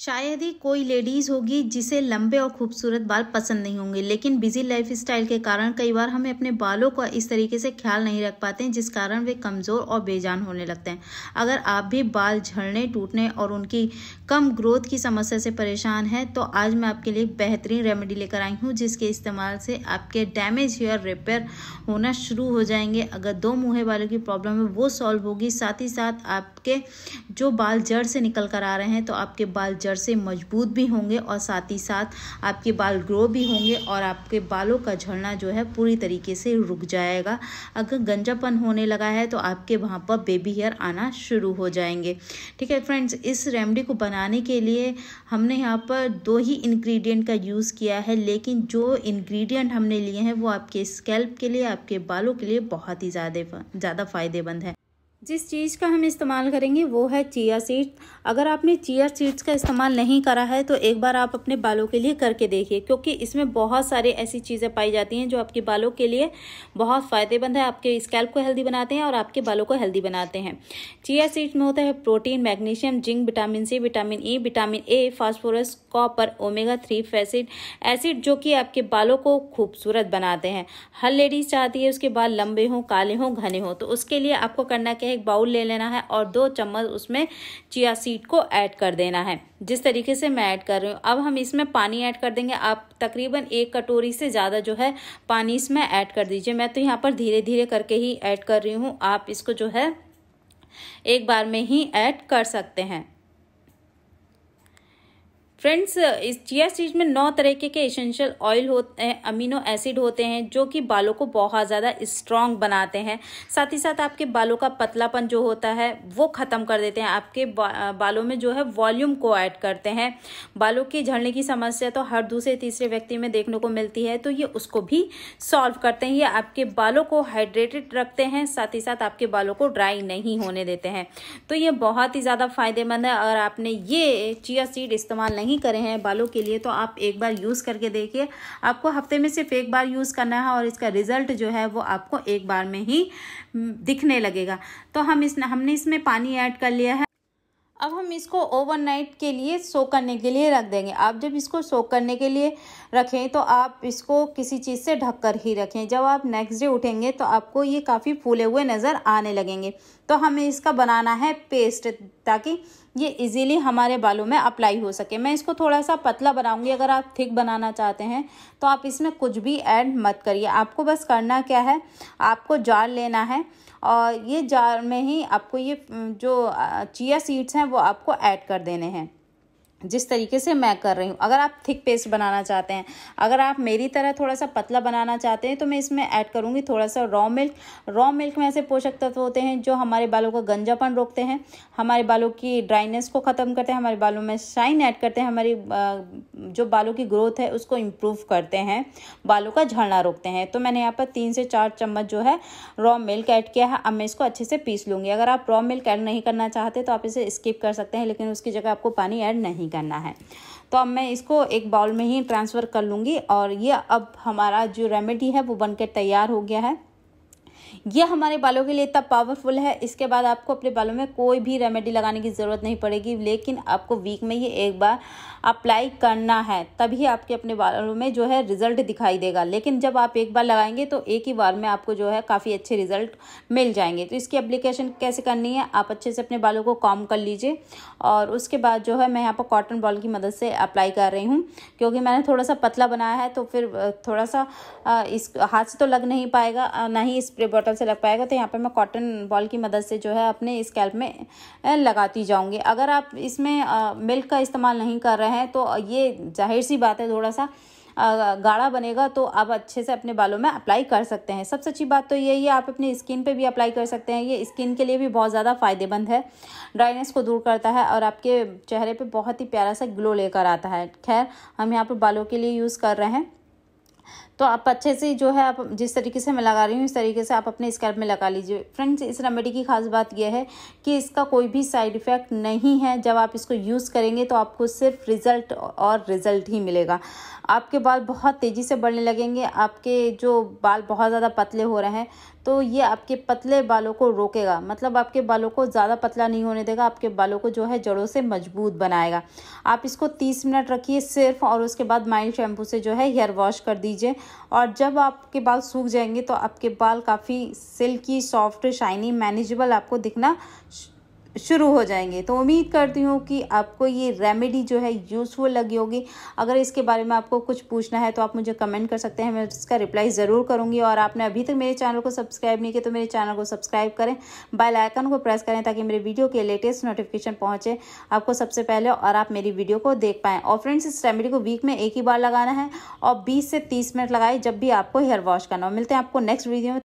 शायद ही कोई लेडीज़ होगी जिसे लंबे और खूबसूरत बाल पसंद नहीं होंगे लेकिन बिजी लाइफ स्टाइल के कारण कई बार हमें अपने बालों का इस तरीके से ख्याल नहीं रख पाते हैं जिस कारण वे कमज़ोर और बेजान होने लगते हैं अगर आप भी बाल झड़ने टूटने और उनकी कम ग्रोथ की समस्या से परेशान हैं तो आज मैं आपके लिए बेहतरीन रेमेडी लेकर आई हूँ जिसके इस्तेमाल से आपके डैमेज हेयर रिपेयर होना शुरू हो जाएंगे अगर दो मुँह वालों की प्रॉब्लम है वो सॉल्व होगी साथ ही साथ आपके जो बाल जड़ से निकल कर आ रहे हैं तो आपके बाल जड़ से मजबूत भी होंगे और साथ ही साथ आपके बाल ग्रो भी होंगे और आपके बालों का झड़ना जो है पूरी तरीके से रुक जाएगा अगर गंजापन होने लगा है तो आपके वहाँ पर बेबी हेयर आना शुरू हो जाएंगे ठीक है फ्रेंड्स इस रेमडी को बनाने के लिए हमने यहाँ पर दो ही इन्ग्रीडियंट का यूज़ किया है लेकिन जो इन्ग्रीडियंट हमने लिए हैं वो आपके स्कैल्प के लिए आपके बालों के लिए बहुत ही ज़्यादा ज़्यादा फ़ायदेमंद है जिस चीज़ का हम इस्तेमाल करेंगे वो है चिया सीड्स अगर आपने चिया सीड्स का इस्तेमाल नहीं करा है तो एक बार आप अपने बालों के लिए करके देखिए क्योंकि इसमें बहुत सारे ऐसी चीज़ें पाई जाती हैं जो आपके बालों के लिए बहुत फ़ायदेमंद है आपके स्कैल्प को हेल्दी बनाते हैं और आपके बालों को हेल्दी बनाते हैं चिया सीड्स में होता है protein magnesium zinc vitamin C vitamin E vitamin A phosphorus copper omega three fatty acid जो कि आपके बालों को खूबसूरत बनाते हैं हर लेडीज़ चाहती है उसके बाल लंबे हों काले हों घने हों तो उसके लिए आपको करना क्या एक बाउल ले लेना है और दो चम्मच उसमें चिया सीड को ऐड कर देना है जिस तरीके से मैं ऐड कर रही हूँ अब हम इसमें पानी ऐड कर देंगे आप तकरीबन एक कटोरी से ज़्यादा जो है पानी इसमें ऐड कर दीजिए मैं तो यहाँ पर धीरे धीरे करके ही ऐड कर रही हूँ आप इसको जो है एक बार में ही ऐड कर सकते हैं फ्रेंड्स इस चिया सीड्स में नौ तरीके के एसेंशियल ऑयल होते हैं अमीनो एसिड होते हैं जो कि बालों को बहुत ज़्यादा स्ट्रॉन्ग बनाते हैं साथ ही साथ आपके बालों का पतलापन जो होता है वो ख़त्म कर देते हैं आपके बा, बालों में जो है वॉल्यूम को ऐड करते हैं बालों की झड़ने की समस्या तो हर दूसरे तीसरे व्यक्ति में देखने को मिलती है तो ये उसको भी सॉल्व करते हैं ये आपके बालों को हाइड्रेटेड रखते हैं साथ ही साथ आपके बालों को ड्राई नहीं होने देते हैं तो ये बहुत ही ज़्यादा फायदेमंद है अगर आपने ये चिया सीड इस्तेमाल नहीं नहीं करे हैं बालों के लिए तो आप एक बार यूज़ करके देखिए आपको हफ्ते में सिर्फ एक बार यूज़ करना है और इसका रिज़ल्ट जो है वो आपको एक बार में ही हम्म, दिखने लगेगा तो हम इस हमने इसमें पानी ऐड कर लिया है अब हम इसको ओवरनाइट के लिए सो करने के लिए रख देंगे आप जब इसको सो करने के लिए रखें तो आप इसको किसी चीज़ से ढक कर ही रखें जब आप नेक्स्ट डे उठेंगे तो आपको ये काफ़ी फूले हुए नज़र आने लगेंगे तो हमें इसका बनाना है पेस्ट ताकि ये इजीली हमारे बालों में अप्लाई हो सके मैं इसको थोड़ा सा पतला बनाऊंगी अगर आप थिक बनाना चाहते हैं तो आप इसमें कुछ भी ऐड मत करिए आपको बस करना क्या है आपको जार लेना है और ये जार में ही आपको ये जो चिया सीड्स हैं वो आपको ऐड कर देने हैं जिस तरीके से मैं कर रही हूँ अगर आप थिक पेस्ट बनाना चाहते हैं अगर आप मेरी तरह थोड़ा सा पतला बनाना चाहते हैं तो मैं इसमें ऐड करूँगी थोड़ा सा रॉ मिल्क रॉ मिल्क में ऐसे पोषक तत्व होते हैं जो हमारे बालों का गंजापन रोकते हैं हमारे बालों की ड्राइनेस को ख़त्म करते हैं हमारे बालों में शाइन ऐड करते हैं हमारी जो बालों की ग्रोथ है उसको इम्प्रूव करते हैं बालों का झड़ना रोकते हैं तो मैंने यहाँ पर तीन से चार चम्मच जो है रॉ मिल्क ऐड किया है अब मैं इसको अच्छे से पीस लूँगी अगर आप रॉ मिल्क ऐड नहीं करना चाहते तो आप इसे स्किप कर सकते हैं लेकिन उसकी जगह आपको पानी ऐड नहीं करना है तो अब मैं इसको एक बाउल में ही ट्रांसफ़र कर लूँगी और ये अब हमारा जो रेमेडी है वो बनकर तैयार हो गया है यह हमारे बालों के लिए इतना पावरफुल है इसके बाद आपको अपने बालों में कोई भी रेमेडी लगाने की ज़रूरत नहीं पड़ेगी लेकिन आपको वीक में ये एक बार अप्लाई करना है तभी आपके अपने बालों में जो है रिज़ल्ट दिखाई देगा लेकिन जब आप एक बार लगाएंगे तो एक ही बार में आपको जो है काफ़ी अच्छे रिज़ल्ट मिल जाएंगे तो इसकी अप्लीकेशन कैसे करनी है आप अच्छे से अपने बालों को कॉम कर लीजिए और उसके बाद जो है मैं यहाँ पर कॉटन बॉल की मदद से अप्लाई कर रही हूँ क्योंकि मैंने थोड़ा सा पतला बनाया है तो फिर थोड़ा सा इस हाथ से तो लग नहीं पाएगा ना ही स्प्रे बॉटम से लग पाएगा तो यहाँ पर मैं कॉटन बॉल की मदद से जो है अपने स्कैल्प में लगाती जाऊँगी अगर आप इसमें मिल्क का इस्तेमाल नहीं कर रहे हैं तो ये जाहिर सी बात है थोड़ा सा गाढ़ा बनेगा तो आप अच्छे से अपने बालों में अप्लाई कर सकते हैं सबसे अच्छी बात तो यही है आप अपनी स्किन पे भी अप्लाई कर सकते हैं ये स्किन के लिए भी बहुत ज़्यादा फ़ायदेमंद है ड्राइनेस को दूर करता है और आपके चेहरे पे बहुत ही प्यारा सा ग्लो लेकर आता है खैर हम यहाँ पर बालों के लिए यूज़ कर रहे हैं तो आप अच्छे से जो है आप जिस तरीके से मैं लगा रही हूँ इस तरीके से आप अपने स्कैल्प में लगा लीजिए फ्रेंड्स इस रेमेडी की खास बात यह है कि इसका कोई भी साइड इफ़ेक्ट नहीं है जब आप इसको यूज़ करेंगे तो आपको सिर्फ रिज़ल्ट और रिज़ल्ट ही मिलेगा आपके बाल बहुत तेज़ी से बढ़ने लगेंगे आपके जो बाल बहुत ज़्यादा पतले हो रहे हैं तो ये आपके पतले बालों को रोकेगा मतलब आपके बालों को ज़्यादा पतला नहीं होने देगा आपके बालों को जो है जड़ों से मजबूत बनाएगा आप इसको 30 मिनट रखिए सिर्फ और उसके बाद माइल्ड शैम्पू से जो है हेयर वॉश कर दीजिए और जब आपके बाल सूख जाएंगे तो आपके बाल काफ़ी सिल्की सॉफ्ट शाइनी मैनेजेबल आपको दिखना शुरू हो जाएंगे तो उम्मीद करती हूँ कि आपको ये रेमेडी जो है यूज़फुल लगी होगी अगर इसके बारे में आपको कुछ पूछना है तो आप मुझे कमेंट कर सकते हैं मैं इसका रिप्लाई ज़रूर करूँगी और आपने अभी तक मेरे चैनल को सब्सक्राइब नहीं किया तो मेरे चैनल को सब्सक्राइब करें बेल आइकन को प्रेस करें ताकि मेरे वीडियो के लेटेस्ट नोटिफिकेशन पहुँचे आपको सबसे पहले और आप मेरी वीडियो को देख पाएँ और फ्रेंड्स इस रेमेडी को वीक में एक ही बार लगाना है और बीस से तीस मिनट लगाए जब भी आपको हेयर वॉश करना हो मिलते हैं आपको नेक्स्ट वीडियो में